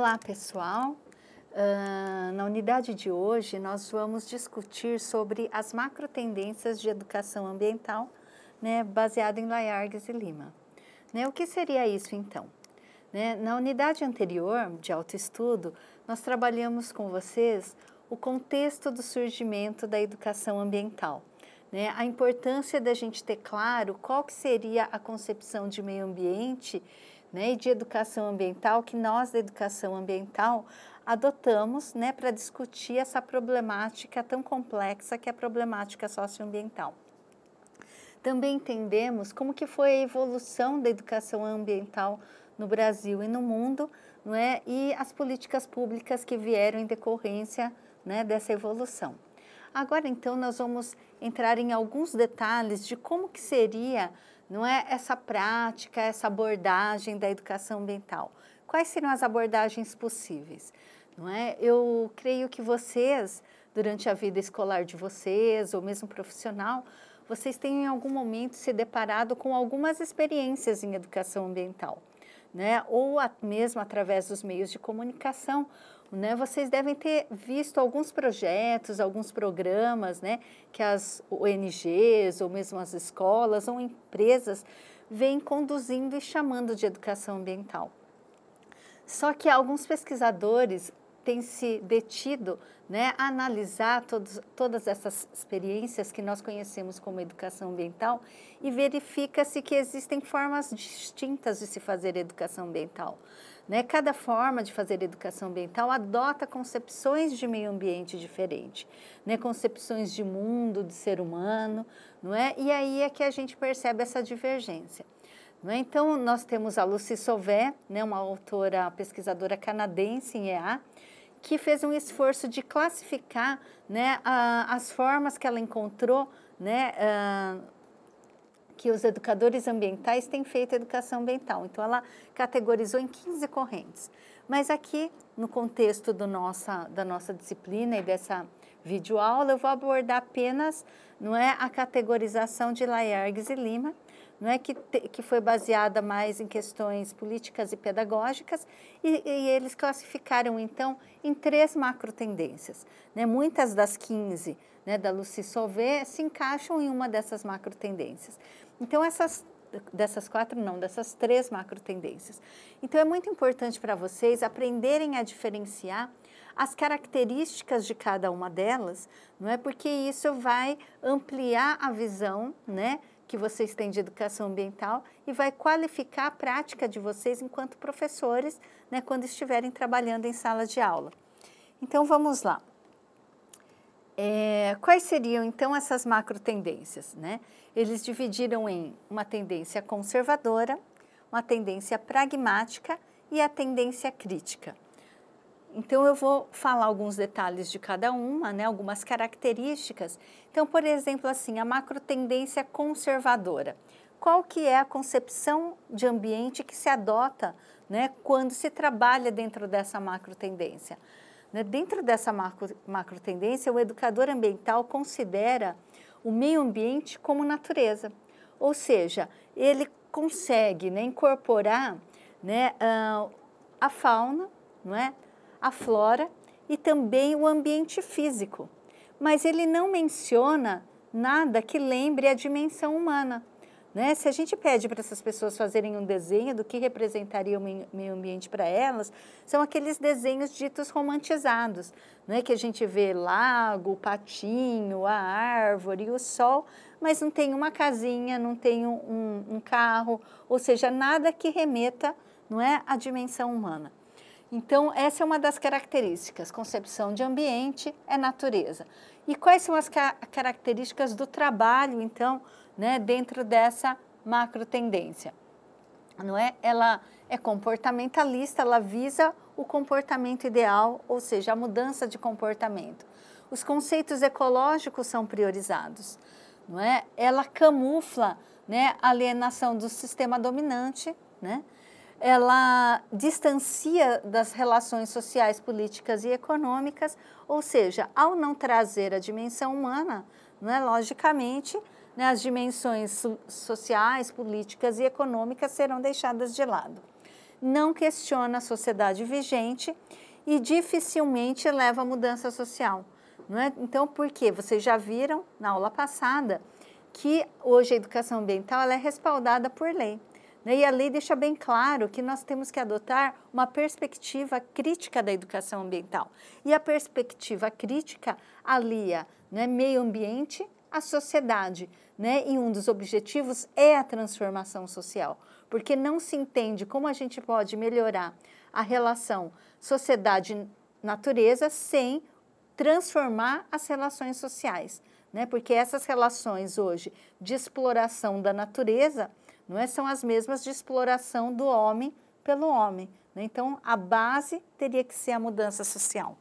Olá, pessoal. Uh, na unidade de hoje, nós vamos discutir sobre as macro tendências de educação ambiental, né, baseado em Laiargues e Lima. Né, o que seria isso, então? Né, na unidade anterior, de autoestudo, nós trabalhamos com vocês o contexto do surgimento da educação ambiental. Né, a importância da gente ter claro qual que seria a concepção de meio ambiente né, e de educação ambiental, que nós da educação ambiental adotamos né, para discutir essa problemática tão complexa que é a problemática socioambiental. Também entendemos como que foi a evolução da educação ambiental no Brasil e no mundo, não é? e as políticas públicas que vieram em decorrência né, dessa evolução. Agora, então, nós vamos entrar em alguns detalhes de como que seria não é essa prática, essa abordagem da educação ambiental. Quais seriam as abordagens possíveis? Não é? Eu creio que vocês, durante a vida escolar de vocês, ou mesmo profissional, vocês têm em algum momento se deparado com algumas experiências em educação ambiental, né? ou a, mesmo através dos meios de comunicação, né? Vocês devem ter visto alguns projetos, alguns programas, né? Que as ONGs ou mesmo as escolas ou empresas vêm conduzindo e chamando de educação ambiental. Só que alguns pesquisadores têm se detido né, a analisar todos, todas essas experiências que nós conhecemos como educação ambiental e verifica-se que existem formas distintas de se fazer educação ambiental. Né? Cada forma de fazer educação ambiental adota concepções de meio ambiente diferente, né? concepções de mundo, de ser humano, não é? E aí é que a gente percebe essa divergência. É? Então, nós temos a Lucy Sauvé, né? uma autora, pesquisadora canadense em EA, que fez um esforço de classificar né, a, ah, as formas que ela encontrou né, ah, que os educadores ambientais têm feito educação ambiental. Então, ela categorizou em 15 correntes. Mas aqui, no contexto do nossa, da nossa disciplina e dessa videoaula, eu vou abordar apenas não é, a categorização de Laergues e Lima, não é que, te, que foi baseada mais em questões políticas e pedagógicas, e, e eles classificaram então em três macro tendências. Né? Muitas das 15 né, da Lucy Solvay se encaixam em uma dessas macro tendências. Então, essas dessas quatro não, dessas três macro tendências. Então é muito importante para vocês aprenderem a diferenciar as características de cada uma delas, não é? Porque isso vai ampliar a visão, né, que vocês têm de educação ambiental e vai qualificar a prática de vocês enquanto professores, né, quando estiverem trabalhando em sala de aula. Então vamos lá. É, quais seriam então essas macro tendências? Né? Eles dividiram em uma tendência conservadora, uma tendência pragmática e a tendência crítica. Então, eu vou falar alguns detalhes de cada uma, né, algumas características. Então, por exemplo, assim, a macro tendência conservadora. Qual que é a concepção de ambiente que se adota né, quando se trabalha dentro dessa macro tendência? Né, dentro dessa macro, macro tendência, o educador ambiental considera o meio ambiente como natureza. Ou seja, ele consegue né, incorporar né, ah, a fauna, não é? a flora e também o ambiente físico. Mas ele não menciona nada que lembre a dimensão humana. Né? Se a gente pede para essas pessoas fazerem um desenho do que representaria o meio ambiente para elas, são aqueles desenhos ditos romantizados, né? que a gente vê lago, patinho, a árvore, o sol, mas não tem uma casinha, não tem um, um carro, ou seja, nada que remeta não é, à dimensão humana. Então, essa é uma das características. Concepção de ambiente é natureza. E quais são as ca características do trabalho, então, né, dentro dessa macro tendência? Não é? Ela é comportamentalista, ela visa o comportamento ideal, ou seja, a mudança de comportamento. Os conceitos ecológicos são priorizados, não é? Ela camufla, né, a alienação do sistema dominante, né? ela distancia das relações sociais, políticas e econômicas, ou seja, ao não trazer a dimensão humana, né, logicamente, né, as dimensões sociais, políticas e econômicas serão deixadas de lado. Não questiona a sociedade vigente e dificilmente leva a mudança social. É? Então, por quê? Vocês já viram na aula passada que hoje a educação ambiental é respaldada por lei. Né? E a lei deixa bem claro que nós temos que adotar uma perspectiva crítica da educação ambiental. E a perspectiva crítica alia né, meio ambiente à sociedade. Né? E um dos objetivos é a transformação social, porque não se entende como a gente pode melhorar a relação sociedade-natureza sem transformar as relações sociais. Né? Porque essas relações hoje de exploração da natureza não é? São as mesmas de exploração do homem pelo homem. Né? Então, a base teria que ser a mudança social.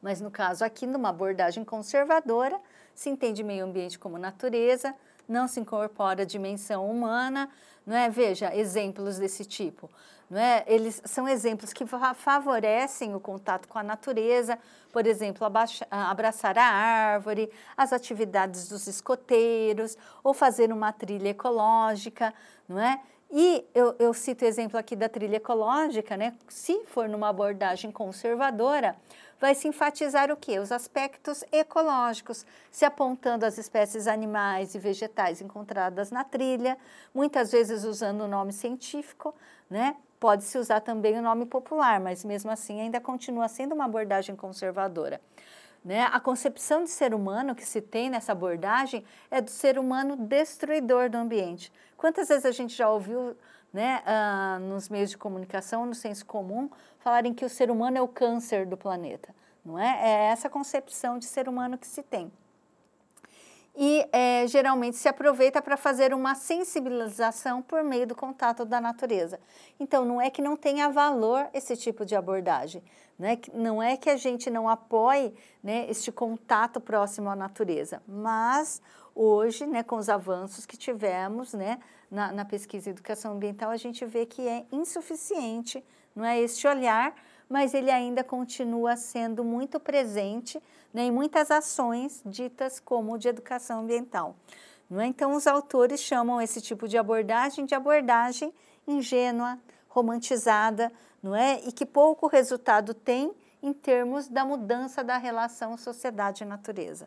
Mas no caso aqui, numa abordagem conservadora, se entende meio ambiente como natureza, não se incorpora a dimensão humana, não é? Veja exemplos desse tipo, não é? Eles são exemplos que favorecem o contato com a natureza, por exemplo, ah, abraçar a árvore, as atividades dos escoteiros, ou fazer uma trilha ecológica, não é? E eu, eu cito o exemplo aqui da trilha ecológica, né? Se for numa abordagem conservadora, vai se enfatizar o quê? Os aspectos ecológicos, se apontando as espécies animais e vegetais encontradas na trilha, muitas vezes usando o nome científico, né? Pode-se usar também o nome popular, mas mesmo assim ainda continua sendo uma abordagem conservadora. Né? A concepção de ser humano que se tem nessa abordagem é do ser humano destruidor do ambiente. Quantas vezes a gente já ouviu né, ah, nos meios de comunicação, no senso comum, falarem que o ser humano é o câncer do planeta? Não é? é essa concepção de ser humano que se tem e é, geralmente se aproveita para fazer uma sensibilização por meio do contato da natureza. Então, não é que não tenha valor esse tipo de abordagem, né? não é que a gente não apoie né, este contato próximo à natureza, mas hoje, né, com os avanços que tivemos né, na, na pesquisa e educação ambiental, a gente vê que é insuficiente não é, este olhar mas ele ainda continua sendo muito presente né, em muitas ações ditas como de educação ambiental. Então, os autores chamam esse tipo de abordagem de abordagem ingênua, romantizada, não é? E que pouco resultado tem em termos da mudança da relação sociedade-natureza.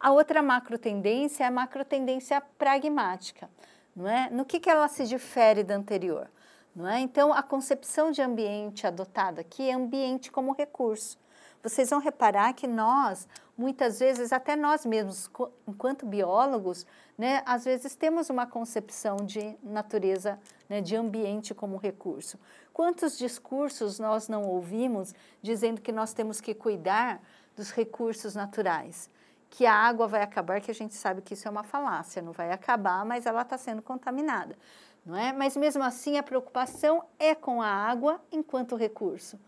A outra macro tendência é a macro tendência pragmática. Não é? No que, que ela se difere da anterior? Não é? Então, a concepção de ambiente adotada aqui é ambiente como recurso. Vocês vão reparar que nós, muitas vezes, até nós mesmos, enquanto biólogos, né, às vezes temos uma concepção de natureza, né, de ambiente como recurso. Quantos discursos nós não ouvimos dizendo que nós temos que cuidar dos recursos naturais? que a água vai acabar, que a gente sabe que isso é uma falácia, não vai acabar, mas ela está sendo contaminada não é? Mas mesmo assim a preocupação é com a água enquanto recurso,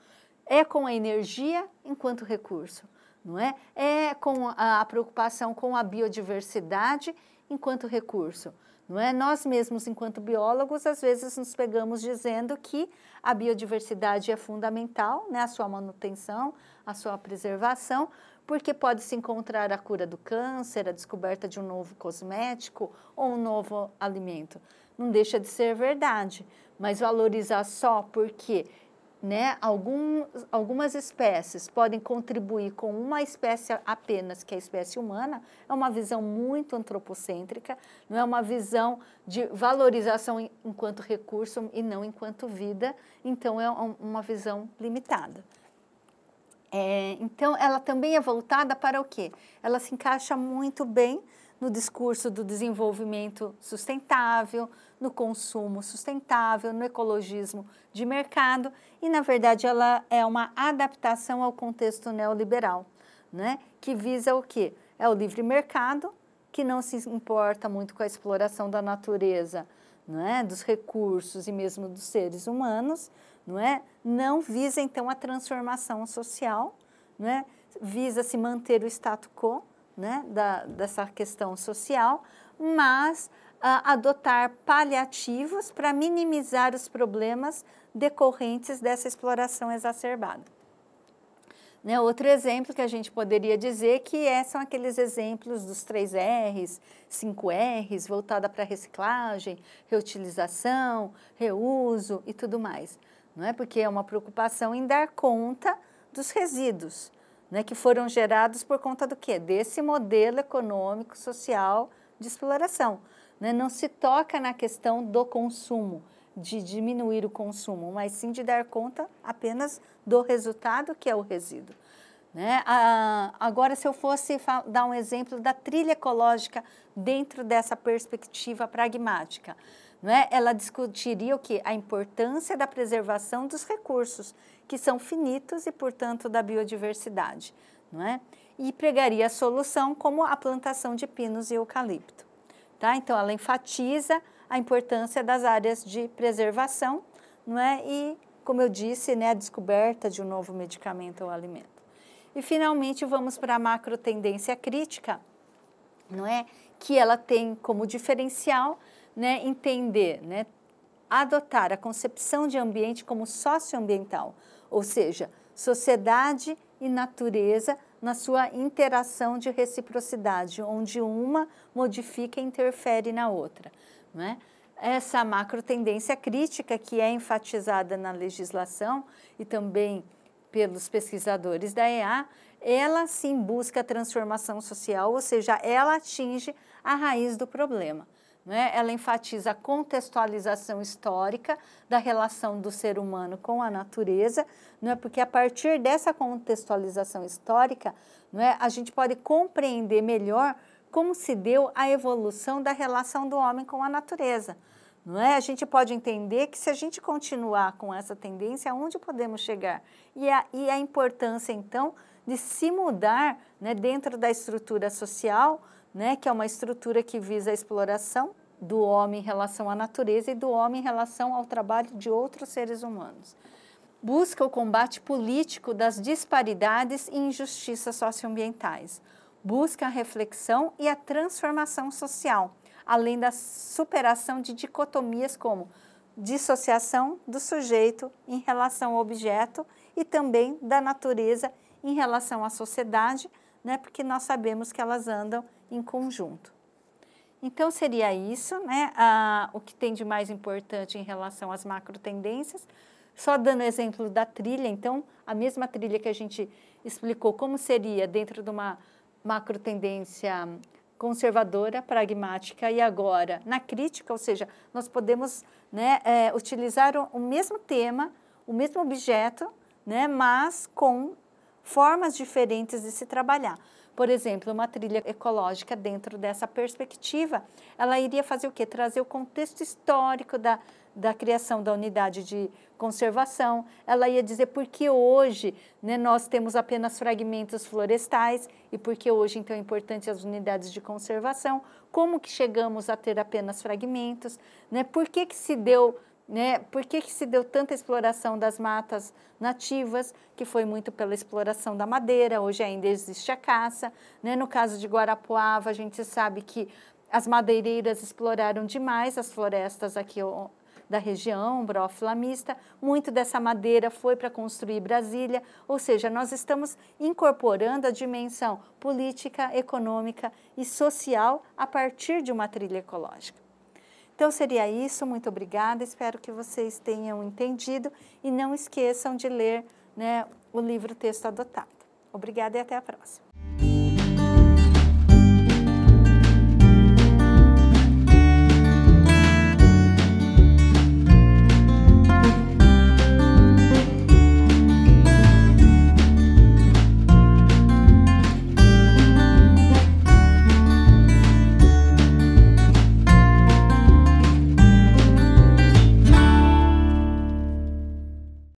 é com a energia enquanto recurso, não é? É com a preocupação com a biodiversidade enquanto recurso. Não é? Nós mesmos, enquanto biólogos, às vezes nos pegamos dizendo que a biodiversidade é fundamental, né? a sua manutenção, a sua preservação, porque pode-se encontrar a cura do câncer, a descoberta de um novo cosmético ou um novo alimento não deixa de ser verdade. Mas valorizar só porque né, algum, algumas espécies podem contribuir com uma espécie apenas, que é a espécie humana, é uma visão muito antropocêntrica, não é uma visão de valorização enquanto recurso e não enquanto vida, então é uma visão limitada. É, então, ela também é voltada para o quê? Ela se encaixa muito bem no discurso do desenvolvimento sustentável, no consumo sustentável, no ecologismo de mercado e, na verdade, ela é uma adaptação ao contexto neoliberal, né? que visa o quê? É o livre mercado, que não se importa muito com a exploração da natureza, não é? dos recursos e mesmo dos seres humanos, não é? Não visa, então, a transformação social, não é? Visa se manter o status quo, né, da, dessa questão social, mas ah, adotar paliativos para minimizar os problemas decorrentes dessa exploração exacerbada. Né, outro exemplo que a gente poderia dizer que é, são aqueles exemplos dos 3Rs, 5Rs, voltada para reciclagem, reutilização, reuso e tudo mais. Não é porque é uma preocupação em dar conta dos resíduos, né, que foram gerados por conta do quê? Desse modelo econômico, social de exploração. Né? Não se toca na questão do consumo, de diminuir o consumo, mas sim de dar conta apenas do resultado que é o resíduo. Né? Ah, agora, se eu fosse dar um exemplo da trilha ecológica dentro dessa perspectiva pragmática, não é? Ela discutiria o que a importância da preservação dos recursos que são finitos e, portanto, da biodiversidade, não é? E pregaria a solução como a plantação de pinos e eucalipto, tá? Então ela enfatiza a importância das áreas de preservação, não é? E como eu disse, né, a descoberta de um novo medicamento ou alimento. E finalmente vamos para a macro tendência crítica, não é? Que ela tem como diferencial né, entender, né, adotar a concepção de ambiente como socioambiental, ou seja, sociedade e natureza na sua interação de reciprocidade, onde uma modifica e interfere na outra. É? Essa macro tendência crítica que é enfatizada na legislação e também pelos pesquisadores da EA, ela sim busca transformação social, ou seja, ela atinge a raiz do problema. Né? Ela enfatiza a contextualização histórica da relação do ser humano com a natureza, não é? porque a partir dessa contextualização histórica, não é? a gente pode compreender melhor como se deu a evolução da relação do homem com a natureza. Não é? A gente pode entender que se a gente continuar com essa tendência, aonde podemos chegar? E a, e a importância, então, de se mudar né, dentro da estrutura social né, que é uma estrutura que visa a exploração do homem em relação à natureza e do homem em relação ao trabalho de outros seres humanos. Busca o combate político das disparidades e injustiças socioambientais. Busca a reflexão e a transformação social, além da superação de dicotomias como dissociação do sujeito em relação ao objeto e também da natureza em relação à sociedade, né, porque nós sabemos que elas andam em conjunto. Então, seria isso, né? Ah, o que tem de mais importante em relação às macro tendências. Só dando exemplo da trilha, então, a mesma trilha que a gente explicou como seria dentro de uma macro tendência conservadora, pragmática e agora na crítica, ou seja, nós podemos né, é, utilizar o, o, mesmo tema, o mesmo objeto, né, mas com formas diferentes de se trabalhar. Por exemplo, uma trilha ecológica dentro dessa perspectiva, ela iria fazer o quê? Trazer o contexto histórico da, da criação da unidade de conservação. Ela ia dizer por que hoje né, nós temos apenas fragmentos florestais e por que hoje então é importante as unidades de conservação, como que chegamos a ter apenas fragmentos, né, por que, que se deu né? Por que, que se deu tanta exploração das matas nativas, que foi muito pela exploração da madeira, hoje ainda existe a caça. Né? No caso de Guarapuava, a gente sabe que as madeireiras exploraram demais as florestas aqui da região, brófila mista. Muito dessa madeira foi para construir Brasília, ou seja, nós estamos incorporando a dimensão política, econômica e social a partir de uma trilha ecológica. Então seria isso, muito obrigada, espero que vocês tenham entendido e não esqueçam de ler né, o livro Texto Adotado. Obrigada e até a próxima.